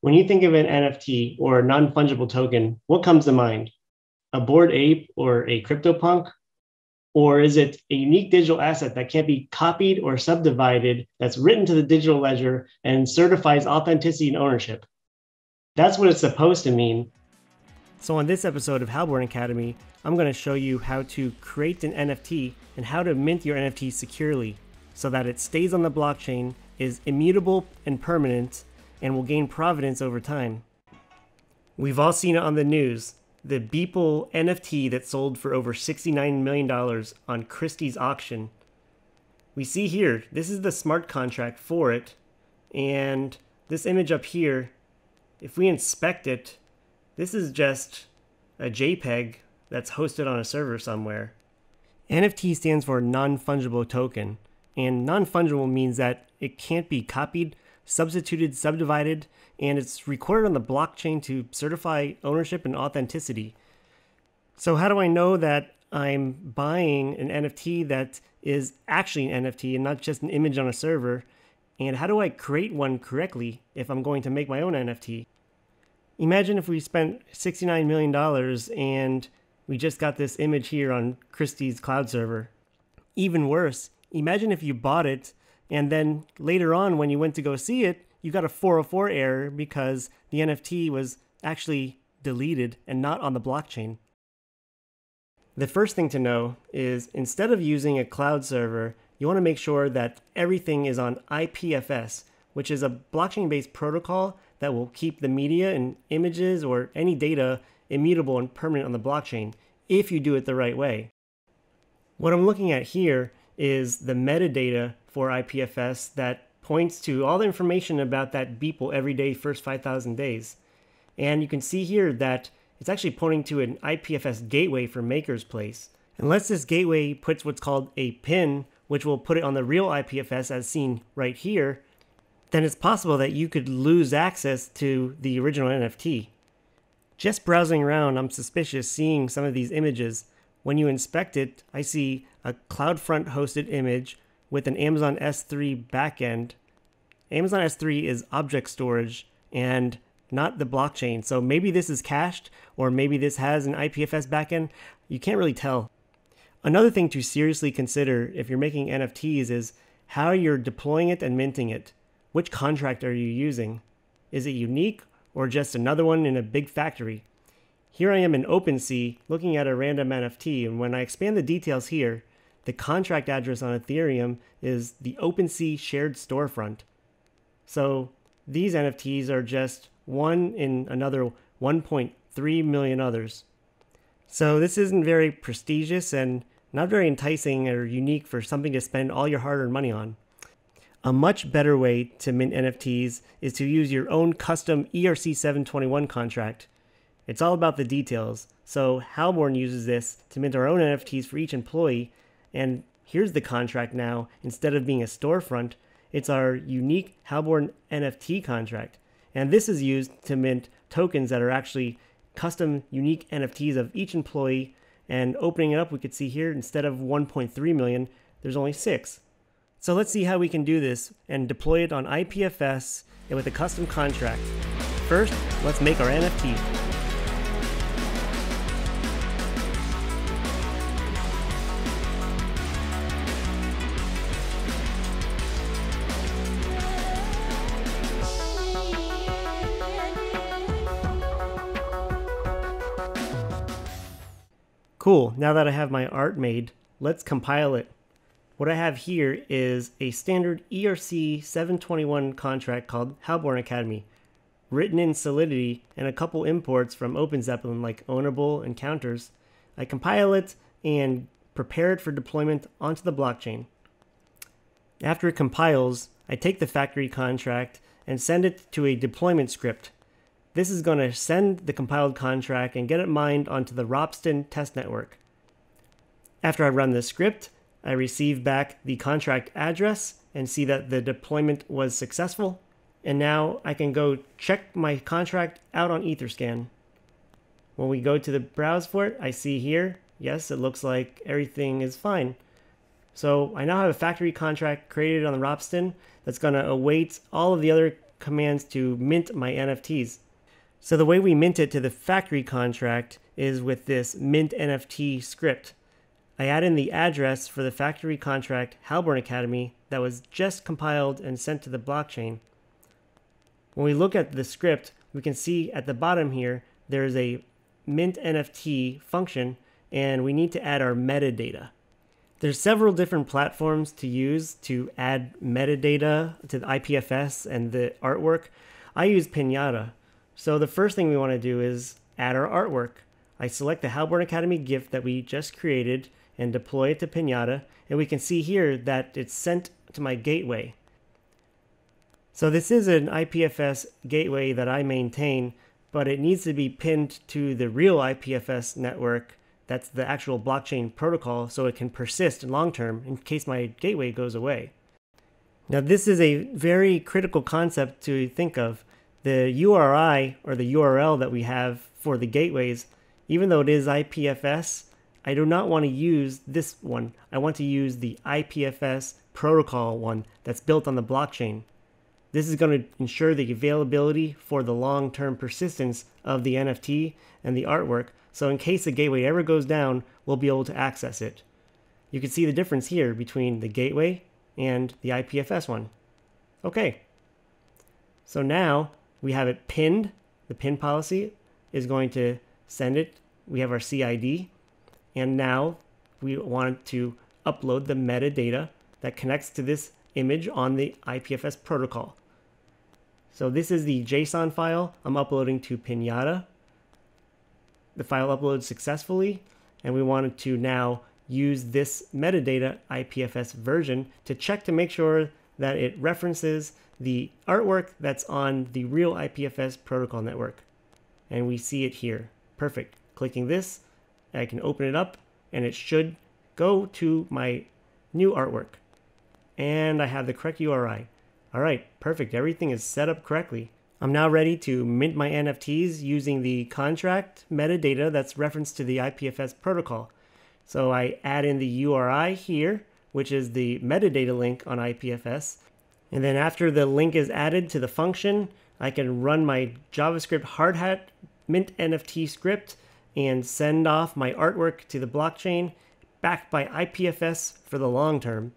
When you think of an NFT or a non fungible token, what comes to mind? A board ape or a CryptoPunk? Or is it a unique digital asset that can't be copied or subdivided that's written to the digital ledger and certifies authenticity and ownership? That's what it's supposed to mean. So, on this episode of Halborn Academy, I'm going to show you how to create an NFT and how to mint your NFT securely so that it stays on the blockchain, is immutable and permanent, and will gain providence over time. We've all seen it on the news the Beeple NFT that sold for over $69 million on Christie's auction. We see here, this is the smart contract for it, and this image up here, if we inspect it, this is just a JPEG that's hosted on a server somewhere. NFT stands for non fungible token, and non fungible means that it can't be copied substituted, subdivided, and it's recorded on the blockchain to certify ownership and authenticity. So, how do I know that I'm buying an NFT that is actually an NFT and not just an image on a server? And how do I create one correctly if I'm going to make my own NFT? Imagine if we spent $69 million and we just got this image here on Christie's cloud server. Even worse, imagine if you bought it and then later on, when you went to go see it, you got a 404 error because the NFT was actually deleted and not on the blockchain. The first thing to know is instead of using a cloud server, you want to make sure that everything is on IPFS, which is a blockchain based protocol that will keep the media and images or any data immutable and permanent on the blockchain if you do it the right way. What I'm looking at here is the metadata for IPFS that points to all the information about that Beeple everyday first 5,000 days. And you can see here that it's actually pointing to an IPFS gateway for Maker's Place. Unless this gateway puts what's called a pin, which will put it on the real IPFS as seen right here, then it's possible that you could lose access to the original NFT. Just browsing around, I'm suspicious seeing some of these images. When you inspect it, I see a CloudFront hosted image with an Amazon S3 backend, Amazon S3 is object storage and not the blockchain. So maybe this is cached or maybe this has an IPFS backend. You can't really tell. Another thing to seriously consider if you're making NFTs is how you're deploying it and minting it. Which contract are you using? Is it unique or just another one in a big factory? Here I am in OpenSea looking at a random NFT, and when I expand the details here, the contract address on Ethereum is the OpenSea shared storefront. So these NFTs are just one in another 1.3 million others. So this isn't very prestigious and not very enticing or unique for something to spend all your hard earned money on. A much better way to mint NFTs is to use your own custom ERC 721 contract. It's all about the details, so Halborn uses this to mint our own NFTs for each employee and here's the contract now. Instead of being a storefront, it's our unique Halborn NFT contract. And this is used to mint tokens that are actually custom unique NFTs of each employee. And opening it up, we could see here instead of 1.3 million, there's only six. So let's see how we can do this and deploy it on IPFS and with a custom contract. First, let's make our NFT. Cool, now that I have my art made, let's compile it. What I have here is a standard ERC 721 contract called Halborn Academy, written in Solidity and a couple imports from OpenZeppelin like Ownable and Counters. I compile it and prepare it for deployment onto the blockchain. After it compiles, I take the factory contract and send it to a deployment script this is going to send the compiled contract and get it mined onto the Ropsten test network. After I run this script, I receive back the contract address and see that the deployment was successful. And now I can go check my contract out on Etherscan. When we go to the browse for it, I see here, yes, it looks like everything is fine. So I now have a factory contract created on the Robston that's going to await all of the other commands to mint my NFTs. So the way we mint it to the factory contract is with this mint NFT script. I add in the address for the factory contract Halborn Academy that was just compiled and sent to the blockchain. When we look at the script, we can see at the bottom here, there's a mint NFT function and we need to add our metadata. There's several different platforms to use to add metadata to the IPFS and the artwork. I use Pinata. So the first thing we want to do is add our artwork. I select the Halborn Academy gift that we just created and deploy it to Pinata, and we can see here that it's sent to my gateway. So this is an IPFS gateway that I maintain, but it needs to be pinned to the real IPFS network. That's the actual blockchain protocol so it can persist long term in case my gateway goes away. Now, this is a very critical concept to think of the URI or the URL that we have for the gateways, even though it is IPFS, I do not want to use this one. I want to use the IPFS protocol one that's built on the blockchain. This is going to ensure the availability for the long-term persistence of the NFT and the artwork, so in case the gateway ever goes down, we'll be able to access it. You can see the difference here between the gateway and the IPFS one. Okay, so now we have it pinned. The pin policy is going to send it. We have our CID. And now we want to upload the metadata that connects to this image on the IPFS protocol. So this is the JSON file I'm uploading to Pinata. The file uploads successfully, and we wanted to now use this metadata IPFS version to check to make sure that it references the artwork that's on the real IPFS protocol network. And we see it here. Perfect. Clicking this, I can open it up and it should go to my new artwork. And I have the correct URI. All right, perfect. Everything is set up correctly. I'm now ready to mint my NFTs using the contract metadata that's referenced to the IPFS protocol. So I add in the URI here which is the metadata link on IPFS. And then after the link is added to the function, I can run my JavaScript hardhat mint NFT script and send off my artwork to the blockchain backed by IPFS for the long term.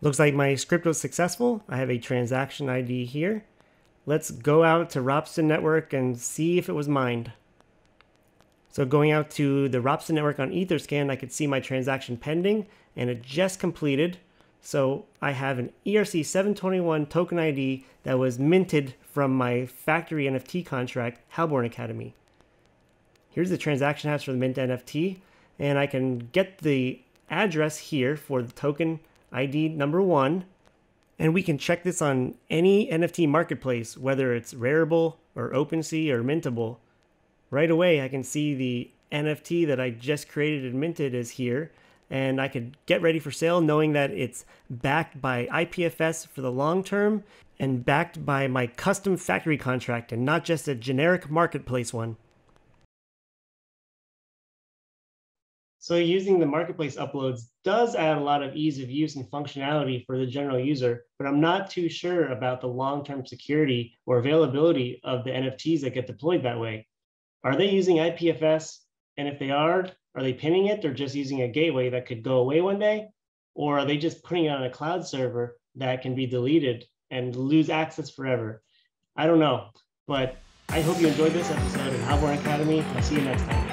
Looks like my script was successful. I have a transaction ID here. Let's go out to Robson Network and see if it was mined. So going out to the Robson network on Etherscan, I could see my transaction pending and it just completed. So I have an ERC721 token ID that was minted from my factory NFT contract, Halborn Academy. Here's the transaction hash for the mint NFT, and I can get the address here for the token ID number one, and we can check this on any NFT marketplace, whether it's rareable or OpenSea or mintable right away I can see the NFT that I just created and minted is here and I could get ready for sale knowing that it's backed by IPFS for the long term and backed by my custom factory contract and not just a generic marketplace one. So using the marketplace uploads does add a lot of ease of use and functionality for the general user, but I'm not too sure about the long-term security or availability of the NFTs that get deployed that way. Are they using IPFS? And if they are, are they pinning it or just using a gateway that could go away one day? Or are they just putting it on a cloud server that can be deleted and lose access forever? I don't know, but I hope you enjoyed this episode of Alborn Academy. I'll see you next time.